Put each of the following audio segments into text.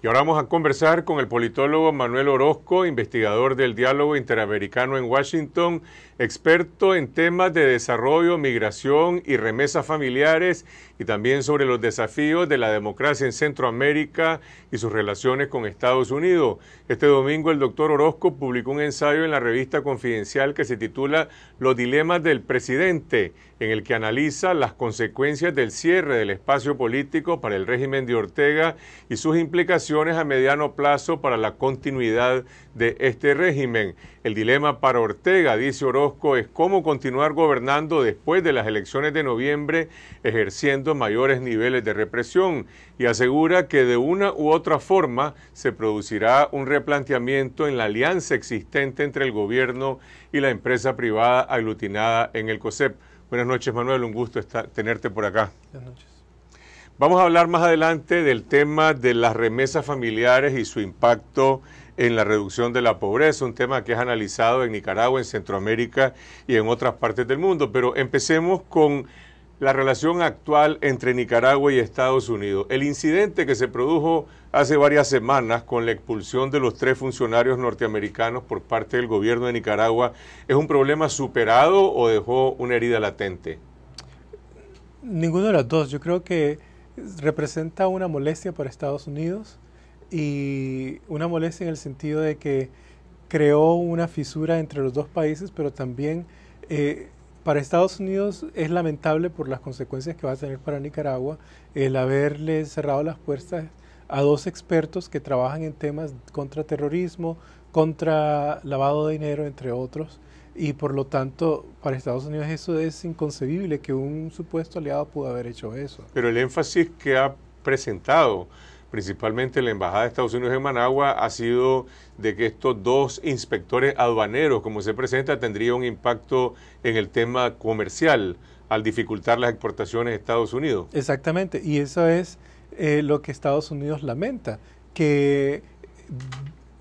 Y ahora vamos a conversar con el politólogo Manuel Orozco, investigador del diálogo interamericano en Washington, experto en temas de desarrollo, migración y remesas familiares, y también sobre los desafíos de la democracia en Centroamérica y sus relaciones con Estados Unidos. Este domingo el doctor Orozco publicó un ensayo en la revista Confidencial que se titula Los dilemas del presidente, en el que analiza las consecuencias del cierre del espacio político para el régimen de Ortega y sus implicaciones a mediano plazo para la continuidad de este régimen. El dilema para Ortega, dice Orozco, es cómo continuar gobernando después de las elecciones de noviembre ejerciendo mayores niveles de represión y asegura que de una u otra forma se producirá un replanteamiento en la alianza existente entre el gobierno y la empresa privada aglutinada en el COSEP. Buenas noches Manuel, un gusto estar, tenerte por acá. Buenas noches. Vamos a hablar más adelante del tema de las remesas familiares y su impacto en la reducción de la pobreza, un tema que es analizado en Nicaragua, en Centroamérica y en otras partes del mundo. Pero empecemos con la relación actual entre Nicaragua y Estados Unidos. El incidente que se produjo hace varias semanas con la expulsión de los tres funcionarios norteamericanos por parte del gobierno de Nicaragua, ¿es un problema superado o dejó una herida latente? Ninguno de los dos. Yo creo que representa una molestia para Estados Unidos y una molestia en el sentido de que creó una fisura entre los dos países, pero también eh, para Estados Unidos es lamentable por las consecuencias que va a tener para Nicaragua el haberle cerrado las puertas a dos expertos que trabajan en temas contra terrorismo, contra lavado de dinero, entre otros, y por lo tanto, para Estados Unidos eso es inconcebible, que un supuesto aliado pudo haber hecho eso. Pero el énfasis que ha presentado principalmente la Embajada de Estados Unidos en Managua, ha sido de que estos dos inspectores aduaneros, como se presenta, tendría un impacto en el tema comercial al dificultar las exportaciones de Estados Unidos. Exactamente, y eso es eh, lo que Estados Unidos lamenta, que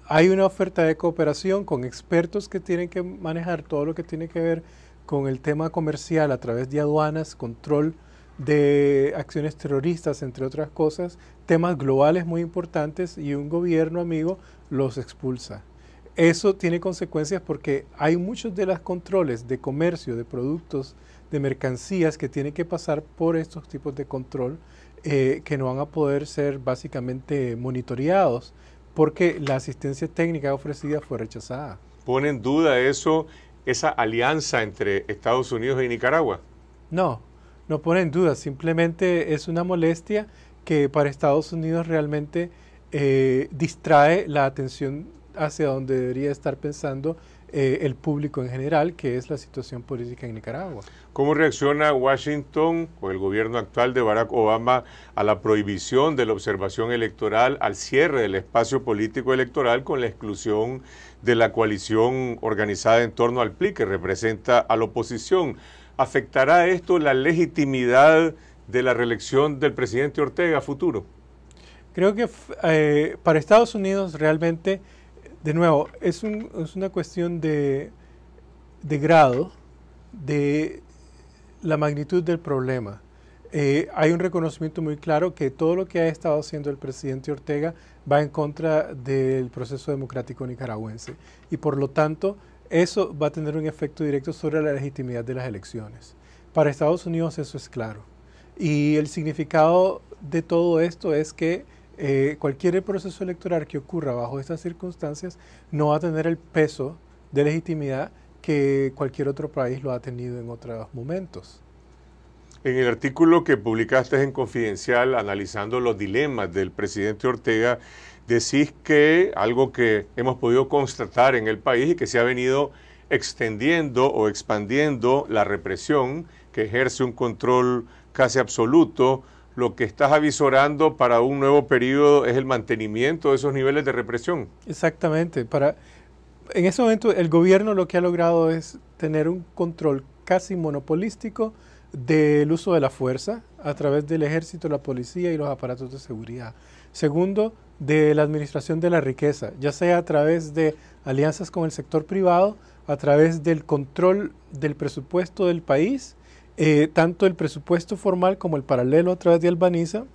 hay una oferta de cooperación con expertos que tienen que manejar todo lo que tiene que ver con el tema comercial a través de aduanas, control de acciones terroristas, entre otras cosas, temas globales muy importantes y un gobierno amigo los expulsa. Eso tiene consecuencias porque hay muchos de los controles de comercio, de productos, de mercancías que tienen que pasar por estos tipos de control eh, que no van a poder ser básicamente monitoreados porque la asistencia técnica ofrecida fue rechazada. ¿Pone en duda eso, esa alianza entre Estados Unidos y Nicaragua? No, no pone en duda, simplemente es una molestia que para Estados Unidos realmente eh, distrae la atención hacia donde debería estar pensando eh, el público en general, que es la situación política en Nicaragua. ¿Cómo reacciona Washington o el gobierno actual de Barack Obama a la prohibición de la observación electoral, al cierre del espacio político electoral con la exclusión de la coalición organizada en torno al PLI, que representa a la oposición? ¿Afectará esto la legitimidad de la reelección del presidente Ortega a futuro? Creo que eh, para Estados Unidos realmente de nuevo, es, una cuestión de, grado, de la magnitud del problema. Eh, hay un reconocimiento muy claro que todo lo que ha estado haciendo el presidente Ortega va en contra del proceso democrático nicaragüense y por lo tanto eso va a tener un efecto directo sobre la legitimidad de las elecciones. Para Estados Unidos eso es claro. Y el significado de todo esto es que eh, cualquier proceso electoral que ocurra bajo estas circunstancias no va a tener el peso de legitimidad que cualquier otro país lo ha tenido en otros momentos. En el artículo que publicaste en Confidencial, analizando los dilemas del presidente Ortega, decís que algo que hemos podido constatar en el país y que se ha venido extendiendo o expandiendo la represión, que ejerce un control casi absoluto lo que estás avisorando para un nuevo periodo es el mantenimiento de esos niveles de represión. Exactamente. Para, en ese momento el gobierno lo que ha logrado es tener un control casi monopolístico del uso de la fuerza a través del ejército, la policía y los aparatos de seguridad. Segundo, de la administración de la riqueza, ya sea a través de alianzas con el sector privado, a través del control del presupuesto del país eh, tanto el presupuesto formal como el paralelo a través de Albaniza,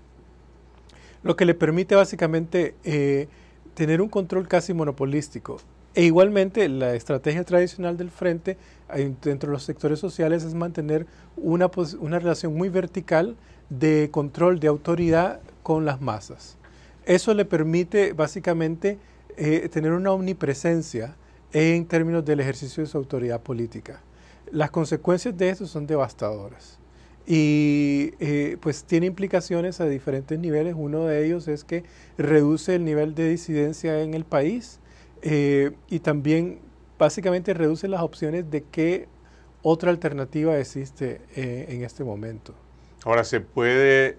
lo que le permite básicamente eh, tener un control casi monopolístico. E igualmente la estrategia tradicional del frente eh, dentro de los sectores sociales es mantener una, una relación muy vertical de control, de autoridad con las masas. Eso le permite básicamente tener una omnipresencia en términos del ejercicio de su autoridad política. Las consecuencias de eso son devastadoras y eh, pues tiene implicaciones a diferentes niveles. Uno de ellos es que reduce el nivel de disidencia en el país eh, y también básicamente reduce las opciones de qué otra alternativa existe eh, en este momento. Ahora se puede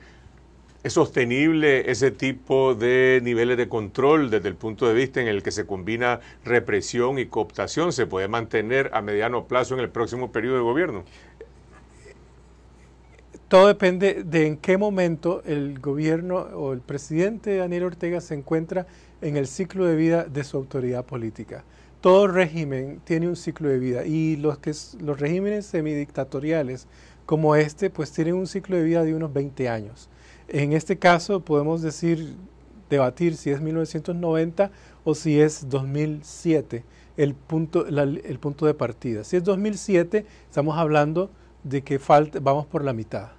¿Es sostenible ese tipo de niveles de control desde el punto de vista en el que se combina represión y cooptación? ¿Se puede mantener a mediano plazo en el próximo periodo de gobierno? Todo depende de en qué momento el gobierno o el presidente Daniel Ortega se encuentra en el ciclo de vida de su autoridad política. Todo régimen tiene un ciclo de vida y los, que, los regímenes semidictatoriales como este pues tienen un ciclo de vida de unos 20 años. En este caso podemos decir, debatir si es 1990 o si es 2007 el punto, de partida. Si es 2007, estamos hablando de que falta, vamos por la mitad,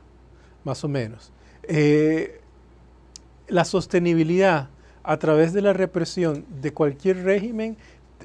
más o menos. Eh, la sostenibilidad a través de la represión de cualquier régimen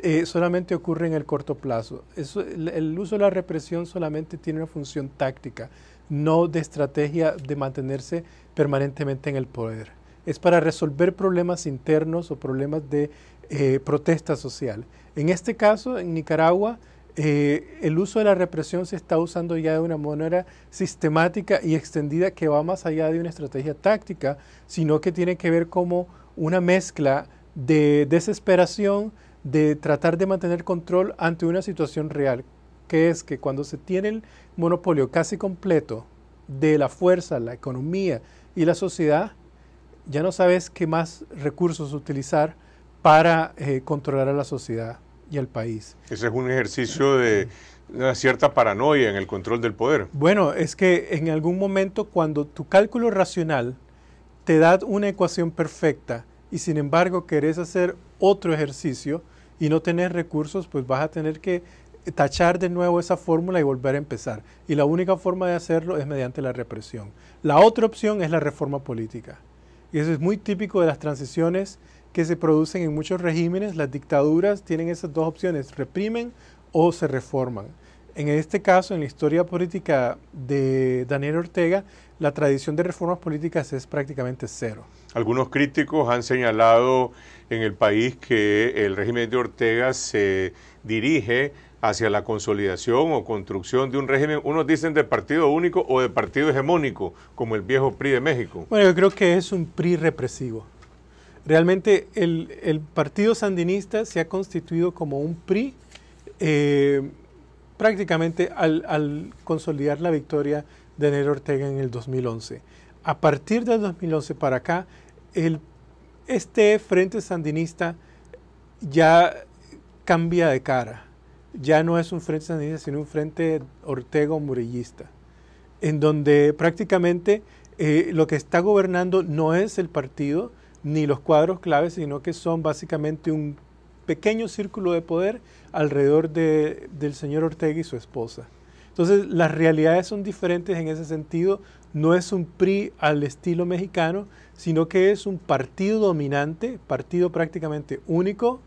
eh, solamente ocurre en el corto plazo. el, uso de la represión solamente tiene una función táctica no de estrategia de mantenerse permanentemente en el poder. Es para resolver problemas internos o problemas de eh, protesta social. En este caso, en Nicaragua, eh, el uso de la represión se está usando ya de una manera sistemática y extendida que va más allá de una estrategia táctica, sino que tiene que ver como una mezcla de desesperación, de tratar de mantener control ante una situación real, que es que cuando se tiene el monopolio casi completo de la fuerza, la economía y la sociedad, ya no sabes qué más recursos utilizar para eh, controlar a la sociedad y al país. Ese es un ejercicio de una cierta paranoia en el control del poder. Bueno, es que en algún momento cuando tu cálculo racional te da una ecuación perfecta y sin embargo querés hacer otro ejercicio y no tener recursos, pues vas a tener que tachar de nuevo esa fórmula y volver a empezar. Y la única forma de hacerlo es mediante la represión. La otra opción es la reforma política. Y eso es muy típico de las transiciones que se producen en muchos regímenes. Las dictaduras tienen esas dos opciones, reprimen o se reforman. En este caso, en la historia política de Daniel Ortega, la tradición de reformas políticas es prácticamente cero. Algunos críticos han señalado en el país que el régimen de Ortega se dirige hacia la consolidación o construcción de un régimen, unos dicen de partido único o de partido hegemónico, como el viejo PRI de México. Bueno, yo creo que es un PRI represivo. Realmente el, Partido Sandinista se ha constituido como un PRI eh, prácticamente al, consolidar la victoria de Nero Ortega en el 2011. A partir del 2011 para acá, este Frente Sandinista ya cambia de cara ya no es un frente sandinista, sino un frente ortego murillista en donde prácticamente eh, lo que está gobernando no es el partido ni los cuadros claves, sino que son básicamente un pequeño círculo de poder alrededor del señor Ortega y su esposa. Entonces, las realidades son diferentes en ese sentido. No es un PRI al estilo mexicano, sino que es un partido dominante, partido prácticamente único,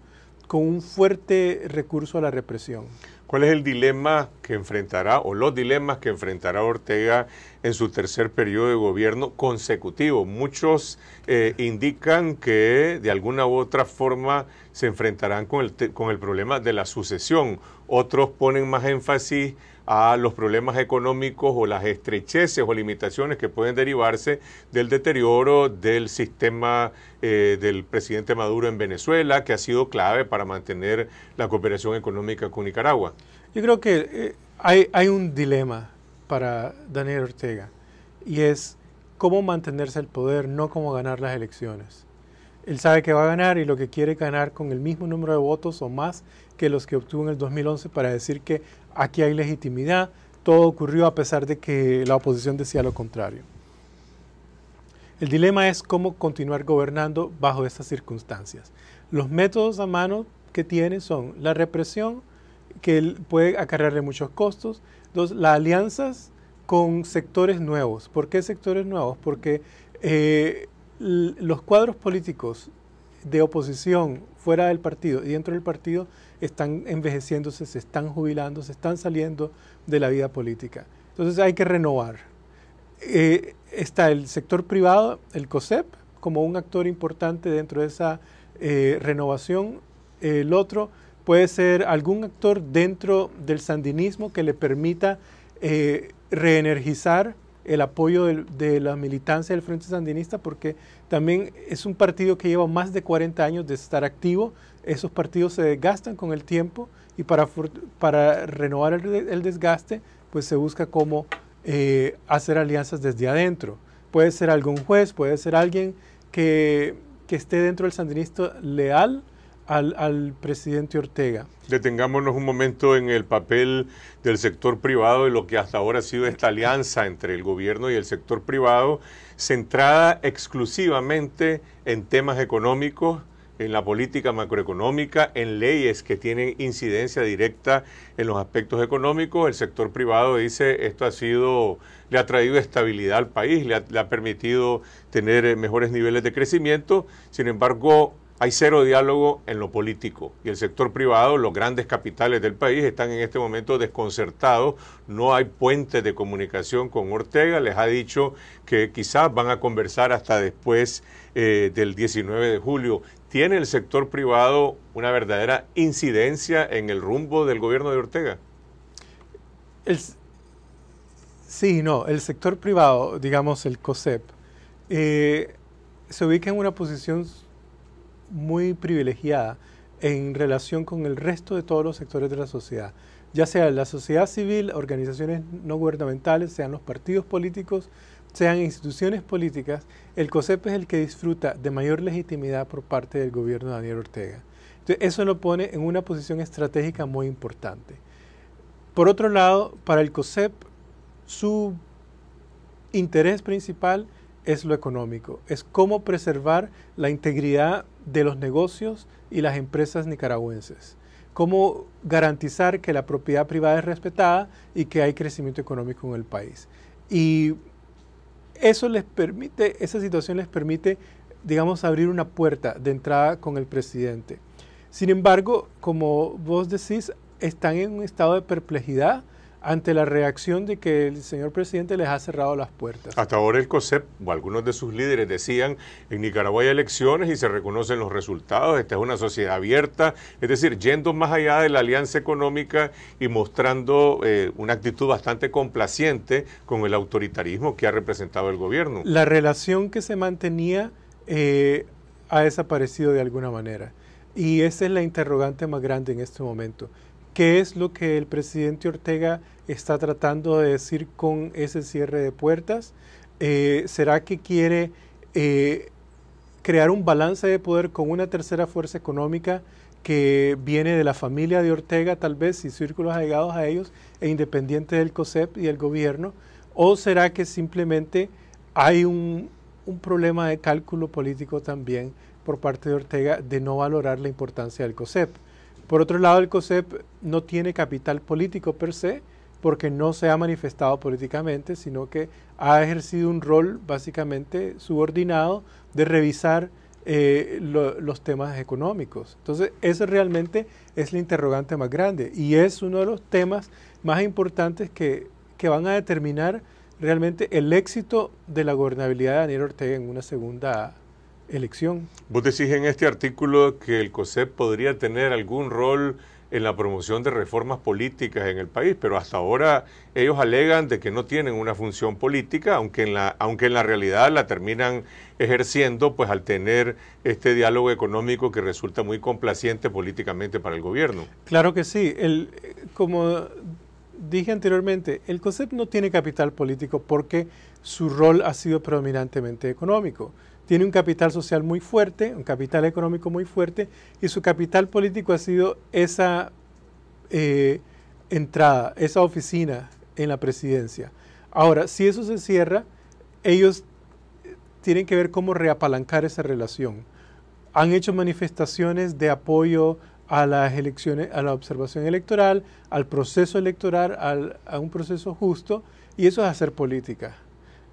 con un fuerte recurso a la represión. ¿Cuál es el dilema que enfrentará o los dilemas que enfrentará Ortega en su tercer periodo de gobierno consecutivo? Muchos eh, indican que de alguna u otra forma se enfrentarán con el, con el problema de la sucesión. Otros ponen más énfasis a los problemas económicos o las estrecheces o limitaciones que pueden derivarse del deterioro del sistema eh, del presidente Maduro en Venezuela, que ha sido clave para mantener la cooperación económica con Nicaragua. Yo creo que eh, hay, hay un dilema para Daniel Ortega y es cómo mantenerse el poder, no cómo ganar las elecciones. Él sabe que va a ganar y lo que quiere ganar con el mismo número de votos o más que los que obtuvo en el 2011 para decir que aquí hay legitimidad, todo ocurrió a pesar de que la oposición decía lo contrario. El dilema es cómo continuar gobernando bajo estas circunstancias. Los métodos a mano que tiene son la represión, que puede acarrearle muchos costos, dos, las alianzas con sectores nuevos. ¿Por qué sectores nuevos? Porque eh, los cuadros políticos de oposición fuera del partido y dentro del partido están envejeciéndose, se están jubilando, se están saliendo de la vida política. Entonces hay que renovar. Eh, está el sector privado, el COSEP, como un actor importante dentro de esa eh, renovación. El otro puede ser algún actor dentro del sandinismo que le permita eh, reenergizar el apoyo de, la militancia del Frente Sandinista porque también es un partido que lleva más de 40 años de estar activo, esos partidos se desgastan con el tiempo y para, para renovar el, desgaste pues se busca cómo eh, hacer alianzas desde adentro. Puede ser algún juez, puede ser alguien que, que esté dentro del sandinista leal al, presidente Ortega. Detengámonos un momento en el papel del sector privado y lo que hasta ahora ha sido esta alianza entre el gobierno y el sector privado, centrada exclusivamente en temas económicos, en la política macroeconómica, en leyes que tienen incidencia directa en los aspectos económicos. El sector privado dice esto ha sido, le ha traído estabilidad al país, le ha, le ha permitido tener eh, mejores niveles de crecimiento. Sin embargo, hay cero diálogo en lo político y el sector privado, los grandes capitales del país están en este momento desconcertados, no hay puentes de comunicación con Ortega, les ha dicho que quizás van a conversar hasta después eh, del 19 de julio. ¿Tiene el sector privado una verdadera incidencia en el rumbo del gobierno de Ortega? El, sí, no, el sector privado, digamos el COSEP, eh, se ubica en una posición muy privilegiada en relación con el resto de todos los sectores de la sociedad, ya sea la sociedad civil, organizaciones no gubernamentales, sean los partidos políticos, sean instituciones políticas, el COSEP es el que disfruta de mayor legitimidad por parte del gobierno de Daniel Ortega. Entonces, eso lo pone en una posición estratégica muy importante. Por otro lado, para el COSEP, su interés principal es lo económico, es cómo preservar la integridad de los negocios y las empresas nicaragüenses, cómo garantizar que la propiedad privada es respetada y que hay crecimiento económico en el país. Y eso les permite, esa situación les permite, digamos, abrir una puerta de entrada con el presidente. Sin embargo, como vos decís, están en un estado de perplejidad ante la reacción de que el señor presidente les ha cerrado las puertas. Hasta ahora el COSEP o algunos de sus líderes decían, en Nicaragua hay elecciones y se reconocen los resultados, esta es una sociedad abierta, es decir, yendo más allá de la alianza económica y mostrando eh, una actitud bastante complaciente con el autoritarismo que ha representado el gobierno. La relación que se mantenía eh, ha desaparecido de alguna manera y esa es la interrogante más grande en este momento. ¿Qué es lo que el presidente Ortega está tratando de decir con ese cierre de puertas? Eh, ¿Será que quiere eh, crear un balance de poder con una tercera fuerza económica que viene de la familia de Ortega, tal vez, y círculos allegados a ellos, e independiente del COSEP y del gobierno? ¿O será que simplemente hay un, un problema de cálculo político también por parte de Ortega de no valorar la importancia del COSEP? Por otro lado, el COSEP no tiene capital político per se, porque no se ha manifestado políticamente, sino que ha ejercido un rol básicamente subordinado de revisar eh, los temas económicos. Entonces, eso realmente es la interrogante más grande y es uno de los temas más importantes que, que van a determinar realmente el éxito de la gobernabilidad de Daniel Ortega en una segunda elección. Vos decís en este artículo que el COSEP podría tener algún rol en la promoción de reformas políticas en el país, pero hasta ahora ellos alegan de que no tienen una función política, aunque en la, aunque en la realidad la terminan ejerciendo, pues al tener este diálogo económico que resulta muy complaciente políticamente para el gobierno. Claro que sí. El, como dije anteriormente, el COSEP no tiene capital político porque su rol ha sido predominantemente económico tiene un capital social muy fuerte, un capital económico muy fuerte, y su capital político ha sido esa eh, entrada, esa oficina en la presidencia. Ahora, si eso se cierra, ellos tienen que ver cómo reapalancar esa relación. Han hecho manifestaciones de apoyo a las elecciones, a la observación electoral, al proceso electoral, a un proceso justo, y eso es hacer política.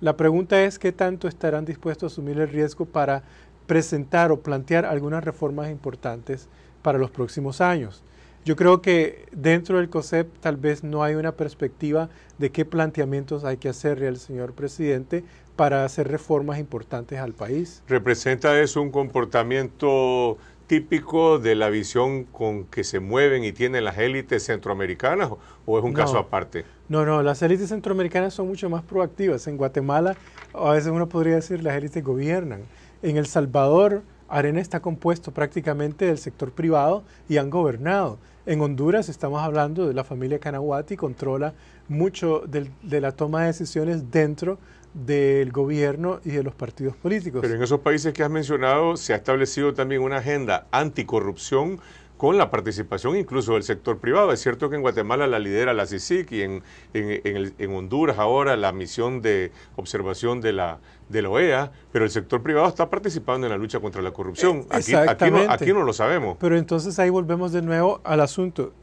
La pregunta es qué tanto estarán dispuestos a asumir el riesgo para presentar o plantear algunas reformas importantes para los próximos años. Yo creo que dentro del COSEP tal vez no hay una perspectiva de qué planteamientos hay que hacerle al señor presidente para hacer reformas importantes al país. Representa eso un comportamiento típico de la visión con que se mueven y tienen las élites centroamericanas o es un caso aparte? No, no, las élites centroamericanas son mucho más proactivas. En Guatemala, a veces uno podría decir, las élites gobiernan. En El Salvador, Arena está compuesto prácticamente del sector privado y han gobernado. En Honduras estamos hablando de la familia Canahuati, controla mucho de, de la toma de decisiones dentro del gobierno y de los partidos políticos. Pero en esos países que has mencionado se ha establecido también una agenda anticorrupción con la participación incluso del sector privado. Es cierto que en Guatemala la lidera la CICIC y en, en, Honduras ahora la misión de observación de la, de la OEA, pero el sector privado está participando en la lucha contra la corrupción. Eh, aquí, no, lo sabemos. Pero entonces ahí volvemos de nuevo al asunto.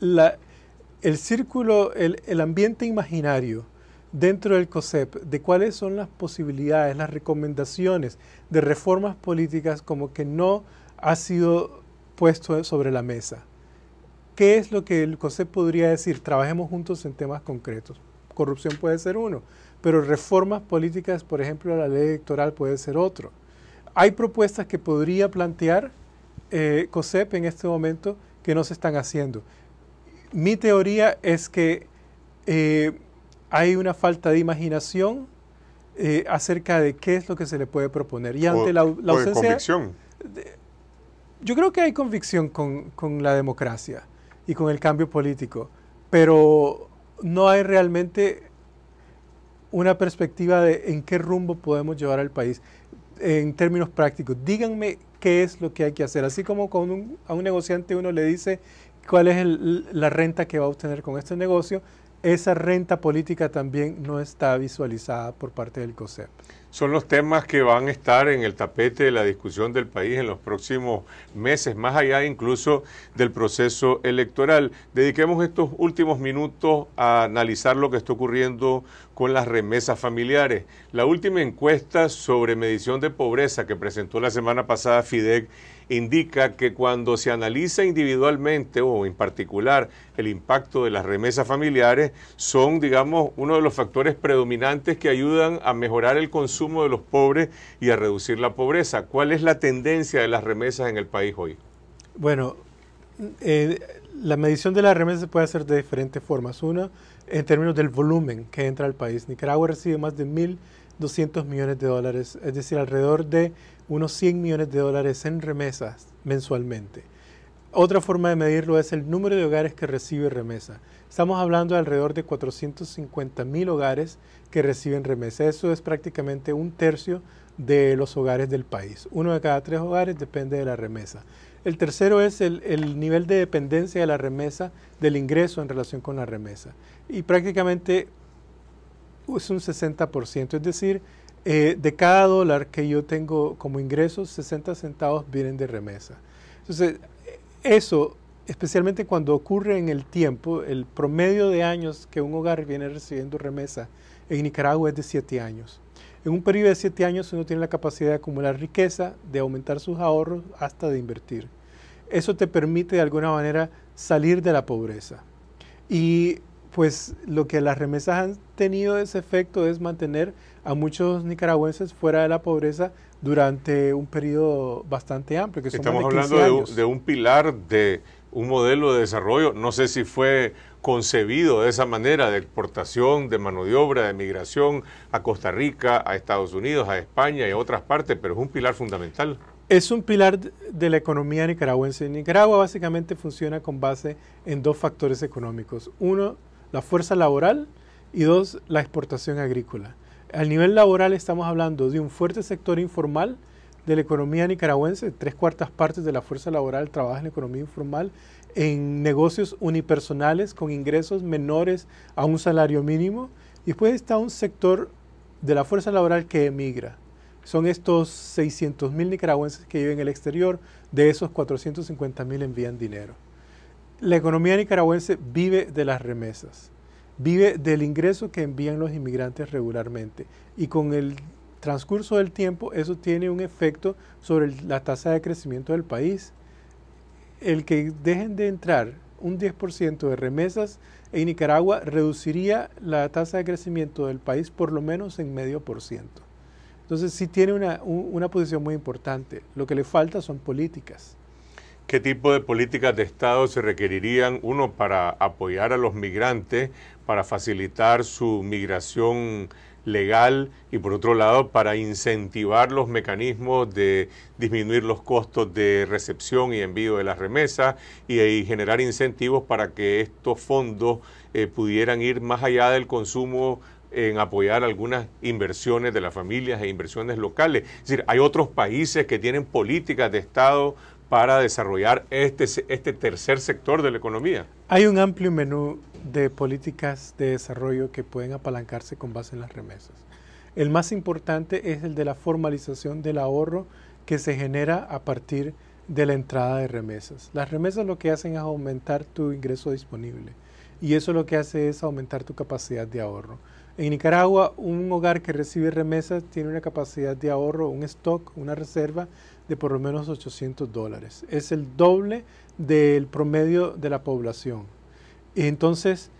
La, el círculo, el ambiente imaginario dentro del COSEP de cuáles son las posibilidades, las recomendaciones de reformas políticas como que no ha sido puesto sobre la mesa. ¿Qué es lo que el COSEP podría decir? Trabajemos juntos en temas concretos. Corrupción puede ser uno, pero reformas políticas, por ejemplo, la ley electoral puede ser otro. Hay propuestas que podría plantear COSEP eh, en este momento que no se están haciendo. Mi teoría es que eh, hay una falta de imaginación eh, acerca de qué es lo que se le puede proponer. Y ante la, ausencia yo creo que hay convicción con, la democracia y con el cambio político, pero no hay realmente una perspectiva de en qué rumbo podemos llevar al país en términos prácticos. Díganme qué es lo que hay que hacer, así como a un negociante uno le dice cuál es la renta que va a obtener con este negocio, esa renta política también no está visualizada por parte del COSEP son los temas que van a estar en el tapete de la discusión del país en los próximos meses, más allá incluso del proceso electoral. Dediquemos estos últimos minutos a analizar lo que está ocurriendo con las remesas familiares. La última encuesta sobre medición de pobreza que presentó la semana pasada FIDEC indica que cuando se analiza individualmente o en particular el impacto de las remesas familiares, son, digamos, uno de los factores predominantes que ayudan a mejorar el consumo de los pobres y a reducir la pobreza. ¿Cuál es la tendencia de las remesas en el país hoy? Bueno, eh, la medición de las remesas se puede hacer de diferentes formas. Una, en términos del volumen que entra al país. Nicaragua recibe más de mil 200 millones de dólares, es decir, alrededor de unos 100 millones de dólares en remesas mensualmente. Otra forma de medirlo es el número de hogares que recibe remesa. Estamos hablando de alrededor de 450 mil hogares que reciben remesa. Eso es prácticamente un tercio de los hogares del país. Uno de cada tres hogares depende de la remesa. El tercero es el, el, nivel de dependencia de la remesa, del ingreso en relación con la remesa. Y prácticamente es un 60%, es decir, eh, de cada dólar que yo tengo como ingresos, 60 centavos vienen de remesa. Entonces, eh, eso, especialmente cuando ocurre en el tiempo, el promedio de años que un hogar viene recibiendo remesa en Nicaragua es de 7 años. En un periodo de 7 años uno tiene la capacidad de acumular riqueza, de aumentar sus ahorros, hasta de invertir. Eso te permite de alguna manera salir de la pobreza. Y pues lo que las remesas han tenido ese efecto es mantener a muchos nicaragüenses fuera de la pobreza durante un periodo bastante amplio. Que Estamos hablando De, de un pilar de un modelo de desarrollo, no sé si fue concebido de esa manera, de exportación, de mano de obra, de migración a Costa Rica, a Estados Unidos, a España y a otras partes, pero es un pilar fundamental. Es un pilar de la economía nicaragüense. Nicaragua básicamente funciona con base en dos factores económicos. Uno la fuerza laboral y dos, la exportación agrícola. Al nivel laboral estamos hablando de un fuerte sector informal de la economía nicaragüense, tres cuartas partes de la fuerza laboral trabaja en la economía informal, en negocios unipersonales con ingresos menores a un salario mínimo. Y después está un sector de la fuerza laboral que emigra. Son estos 600 mil nicaragüenses que viven en el exterior, de esos 450 mil envían dinero. La economía nicaragüense vive de las remesas, vive del ingreso que envían los inmigrantes regularmente y con el transcurso del tiempo eso tiene un efecto sobre la tasa de crecimiento del país. El que dejen de entrar un 10% de remesas en Nicaragua reduciría la tasa de crecimiento del país por lo menos en medio por ciento. Entonces sí tiene una, una posición muy importante. Lo que le falta son políticas. ¿Qué tipo de políticas de Estado se requerirían, uno, para apoyar a los migrantes, para facilitar su migración legal y por otro lado para incentivar los mecanismos de disminuir los costos de recepción y envío de las remesas y, generar incentivos para que estos fondos eh, pudieran ir más allá del consumo en apoyar algunas inversiones de las familias e inversiones locales. Es decir, hay otros países que tienen políticas de Estado para desarrollar este, este tercer sector de la economía? Hay un amplio menú de políticas de desarrollo que pueden apalancarse con base en las remesas. El más importante es el de la formalización del ahorro que se genera a partir de la entrada de remesas. Las remesas lo que hacen es aumentar tu ingreso disponible y eso lo que hace es aumentar tu capacidad de ahorro. En Nicaragua, un hogar que recibe remesas tiene una capacidad de ahorro, un stock, una reserva de por lo menos 800 dólares. Es el doble del promedio de la población. Entonces,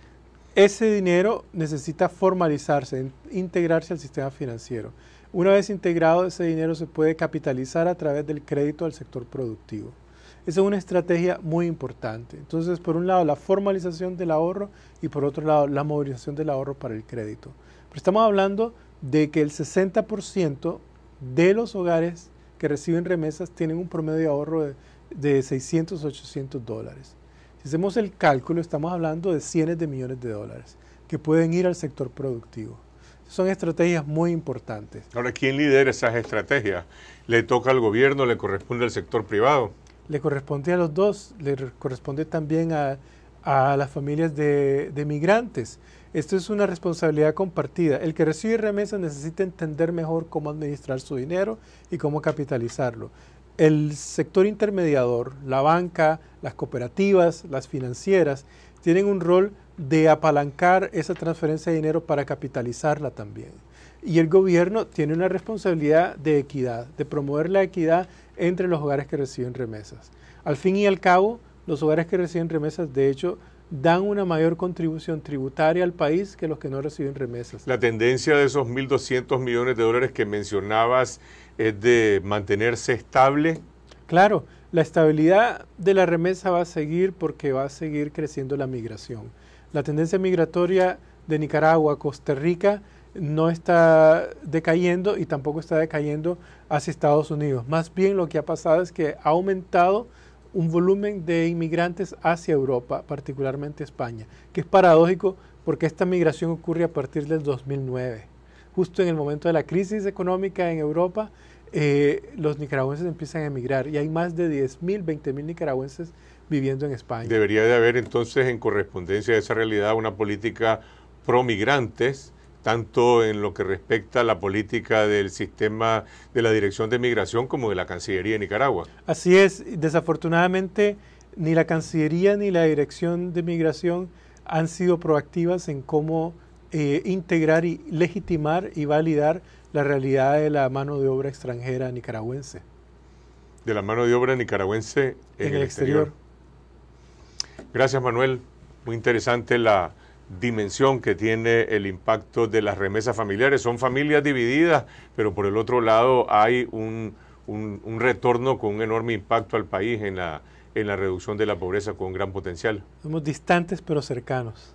ese dinero necesita formalizarse, integrarse al sistema financiero. Una vez integrado, ese dinero se puede capitalizar a través del crédito al sector productivo. Esa es una estrategia muy importante. Entonces, por un lado, la formalización del ahorro y por otro lado, la movilización del ahorro para el crédito. Pero estamos hablando de que el 60% de los hogares que reciben remesas tienen un promedio de ahorro de, 600 800 dólares. Si hacemos el cálculo, estamos hablando de cientos de millones de dólares que pueden ir al sector productivo. Son estrategias muy importantes. Ahora, ¿quién lidera esas estrategias? ¿Le toca al gobierno? ¿Le corresponde al sector privado? le corresponde a los dos, le corresponde también a, las familias de, de, migrantes. Esto es una responsabilidad compartida. El que recibe remesas necesita entender mejor cómo administrar su dinero y cómo capitalizarlo. El sector intermediador, la banca, las cooperativas, las financieras, tienen un rol de apalancar esa transferencia de dinero para capitalizarla también. Y el gobierno tiene una responsabilidad de equidad, de promover la equidad entre los hogares que reciben remesas. Al fin y al cabo, los hogares que reciben remesas, de hecho, dan una mayor contribución tributaria al país que los que no reciben remesas. La tendencia de esos 1.200 millones de dólares que mencionabas es de mantenerse estable. Claro, la estabilidad de la remesa va a seguir porque va a seguir creciendo la migración. La tendencia migratoria de Nicaragua a Costa Rica no está decayendo y tampoco está decayendo hacia Estados Unidos. Más bien lo que ha pasado es que ha aumentado un volumen de inmigrantes hacia Europa, particularmente España, que es paradójico porque esta migración ocurre a partir del 2009. Justo en el momento de la crisis económica en Europa, eh, los nicaragüenses empiezan a emigrar y hay más de 10.000, 20.000 nicaragüenses viviendo en España. Debería de haber entonces en correspondencia a esa realidad una política pro migrantes tanto en lo que respecta a la política del sistema de la Dirección de Migración como de la Cancillería de Nicaragua. Así es, desafortunadamente ni la Cancillería ni la Dirección de Migración han sido proactivas en cómo eh, integrar y legitimar y validar la realidad de la mano de obra extranjera nicaragüense. De la mano de obra nicaragüense en, el, exterior. Gracias Manuel, muy interesante la dimensión que tiene el impacto de las remesas familiares. Son familias divididas, pero por el otro lado hay un, un, retorno con un enorme impacto al país en la, en la reducción de la pobreza con gran potencial. Somos distantes pero cercanos.